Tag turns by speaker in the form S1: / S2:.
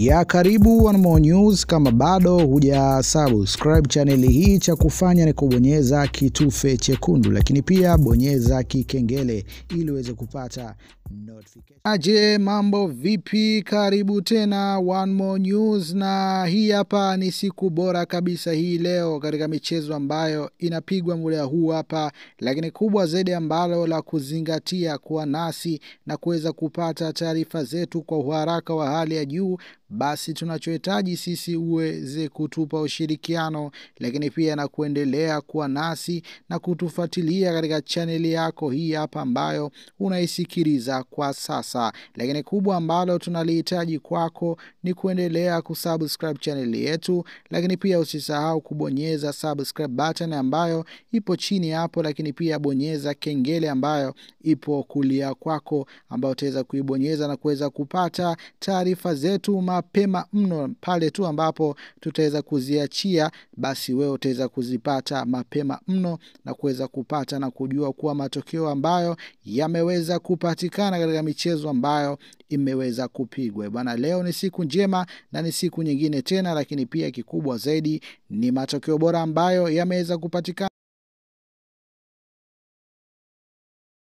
S1: ya karibu One More News. Kama bado huja subscribe chaneli hii, cha kufanya ni kubonyeza kitufe chekundu, lakini pia bonyeza kikengele ili uweze kupata notification. Aje, mambo vipi? Karibu tena One More News, na hii hapa ni siku bora kabisa hii leo katika michezo ambayo inapigwa muda huu hapa, lakini kubwa zaidi ambalo la kuzingatia kuwa nasi na kuweza kupata taarifa zetu kwa uharaka wa hali ya juu basi tunachohitaji sisi uweze kutupa ushirikiano, lakini pia na kuendelea kuwa nasi na kutufuatilia katika chaneli yako hii hapa ambayo unaisikiliza kwa sasa. Lakini kubwa ambalo tunalihitaji kwako ni kuendelea kusubscribe chaneli yetu, lakini pia usisahau kubonyeza subscribe button ambayo ipo chini hapo, lakini pia bonyeza kengele ambayo ipo kulia kwako, ambayo utaweza kuibonyeza na kuweza kupata taarifa zetu ma mapema mno pale tu ambapo tutaweza kuziachia basi wewe utaweza kuzipata mapema mno na kuweza kupata na kujua kuwa matokeo ambayo yameweza kupatikana katika michezo ambayo imeweza kupigwa bwana leo ni siku njema na ni siku nyingine tena lakini pia kikubwa zaidi ni matokeo bora ambayo yameweza kupatikana